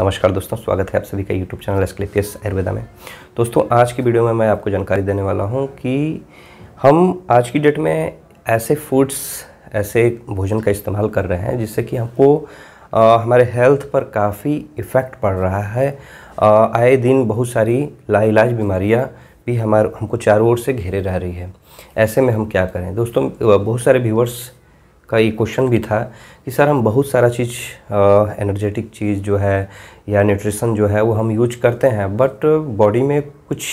नमस्कार दोस्तों स्वागत है आप सभी का YouTube channel Asclepius Ayurveda में दोस्तों आज की वीडियो में मैं आपको जानकारी देने वाला हूँ कि हम आज की डेट में ऐसे फूड्स ऐसे भोजन का इस्तेमाल कर रहे हैं जिससे कि हमको आ, हमारे हेल्थ पर काफ़ी इफ़ेक्ट पड़ रहा है आए दिन बहुत सारी लाइलाज बीमारियाँ भी हमारे हमको चारों ओर से घेरे रह रही है ऐसे में हम क्या करें दोस्तों बहुत सारे व्यूवर्स का ये क्वेश्चन भी था कि सर हम बहुत सारा चीज़ एनर्जेटिक चीज़ जो है या न्यूट्रिशन जो है वो हम यूज करते हैं बट बॉडी में कुछ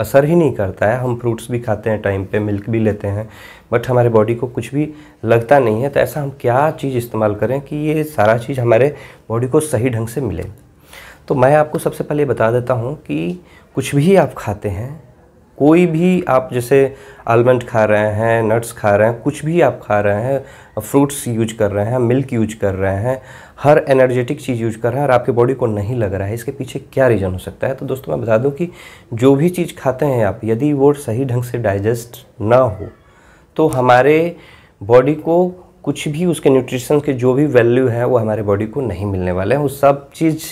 असर ही नहीं करता है हम फ्रूट्स भी खाते हैं टाइम पे मिल्क भी लेते हैं बट हमारे बॉडी को कुछ भी लगता नहीं है तो ऐसा हम क्या चीज़ इस्तेमाल करें कि ये सारा चीज़ हमारे बॉडी को सही ढंग से मिले तो मैं आपको सबसे पहले बता देता हूँ कि कुछ भी आप खाते हैं कोई भी आप जैसे आलमंड खा रहे हैं नट्स खा रहे हैं कुछ भी आप खा रहे हैं फ्रूट्स यूज कर रहे हैं मिल्क यूज कर रहे हैं हर एनर्जेटिक चीज़ यूज कर रहे हैं और आपकी बॉडी को नहीं लग रहा है इसके पीछे क्या रीज़न हो सकता है तो दोस्तों मैं बता दूं कि जो भी चीज़ खाते हैं आप यदि वो सही ढंग से डाइजेस्ट ना हो तो हमारे बॉडी को कुछ भी उसके न्यूट्रिशन के जो भी वैल्यू है वो हमारे बॉडी को नहीं मिलने वाले हैं वो सब चीज़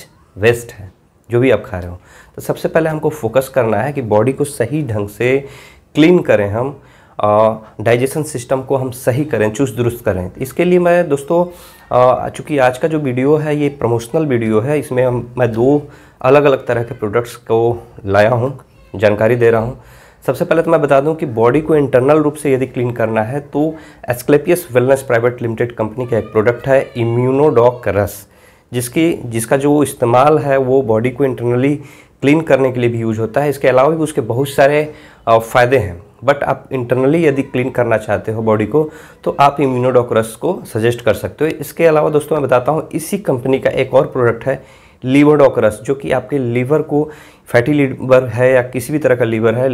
वेस्ट है जो भी आप खा रहे हो तो सबसे पहले हमको फोकस करना है कि बॉडी को सही ढंग से क्लीन करें हम डाइजेशन सिस्टम को हम सही करें चुस्त दुरुस्त करें इसके लिए मैं दोस्तों चूँकि आज का जो वीडियो है ये प्रमोशनल वीडियो है इसमें हम मैं दो अलग अलग तरह के प्रोडक्ट्स को लाया हूँ जानकारी दे रहा हूँ सबसे पहले तो मैं बता दूं कि बॉडी को इंटरनल रूप से यदि क्लीन करना है तो Asclepius wellness private limited company का एक प्रोडक्ट है इम्यूनोडॉक रस जिसकी जिसका जो इस्तेमाल है वो बॉडी को इंटरनली क्लीन करने के लिए भी यूज होता है इसके अलावा भी उसके बहुत सारे फ़ायदे हैं बट आप इंटरनली यदि क्लीन करना चाहते हो बॉडी को तो आप इम्यूनोडोक्रस को सजेस्ट कर सकते हो इसके अलावा दोस्तों मैं बताता हूँ इसी कंपनी का एक और प्रोडक्ट है लीवर डॉक्रस जो कि आपके लीवर को फैटी लीवर है या किसी भी तरह का लीवर है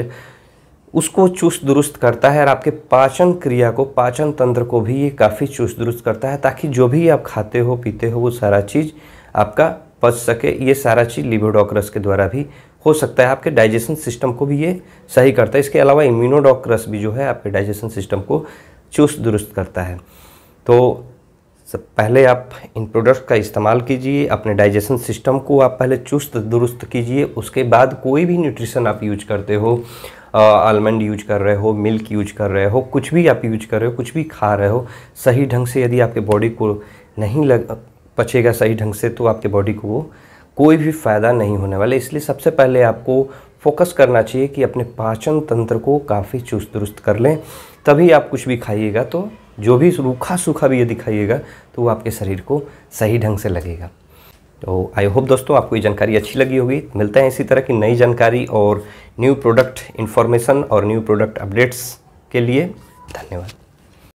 उसको चुस्त दुरुस्त करता है और आपके पाचन क्रिया को पाचन तंत्र को भी ये काफ़ी चुस्त दुरुस्त करता है ताकि जो भी आप खाते हो पीते हो वो सारा चीज़ आपका पच सके ये सारा चीज़ लिबोडॉक्रस के द्वारा भी हो सकता है आपके डाइजेशन सिस्टम को भी ये सही करता है इसके अलावा इम्यूनोडॉक्रस भी जो है आपके डाइजेशन सिस्टम को चुस्त दुरुस्त करता है तो सब पहले आप इन प्रोडक्ट्स का इस्तेमाल कीजिए अपने डाइजेशन सिस्टम को आप पहले चुस्त दुरुस्त कीजिए उसके बाद कोई भी न्यूट्रिशन आप यूज करते हो आलमंड यूज कर रहे हो मिल्क यूज कर रहे हो कुछ भी आप यूज कर रहे हो कुछ भी खा रहे हो सही ढंग से यदि आपके बॉडी को नहीं लग पचेगा सही ढंग से तो आपके बॉडी को वो कोई भी फ़ायदा नहीं होने वाला इसलिए सबसे पहले आपको फोकस करना चाहिए कि अपने पाचन तंत्र को काफ़ी चुस्त दुरुस्त कर लें तभी आप कुछ भी खाइएगा तो जो भी रूखा सूखा भी यदि खाइएगा तो वो आपके शरीर को सही ढंग से लगेगा तो आई होप दोस्तों आपको ये जानकारी अच्छी लगी होगी मिलते हैं इसी तरह की नई जानकारी और न्यू प्रोडक्ट इन्फॉर्मेशन और न्यू प्रोडक्ट अपडेट्स के लिए धन्यवाद